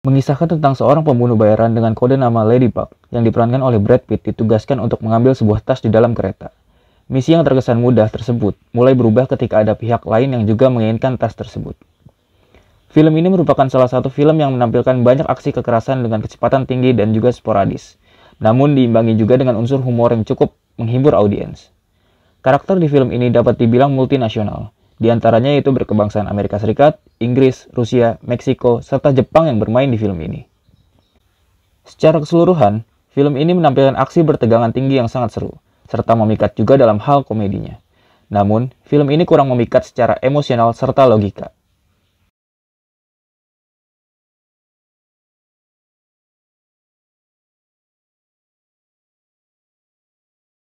mengisahkan tentang seorang pembunuh bayaran dengan kode nama Ladybug yang diperankan oleh Brad Pitt ditugaskan untuk mengambil sebuah tas di dalam kereta. Misi yang terkesan mudah tersebut mulai berubah ketika ada pihak lain yang juga menginginkan tas tersebut. Film ini merupakan salah satu film yang menampilkan banyak aksi kekerasan dengan kecepatan tinggi dan juga sporadis, namun diimbangi juga dengan unsur humor yang cukup menghibur audiens. Karakter di film ini dapat dibilang multinasional, di antaranya yaitu berkebangsaan Amerika Serikat, Inggris, Rusia, Meksiko, serta Jepang yang bermain di film ini. Secara keseluruhan, film ini menampilkan aksi bertegangan tinggi yang sangat seru, serta memikat juga dalam hal komedinya. Namun, film ini kurang memikat secara emosional serta logika.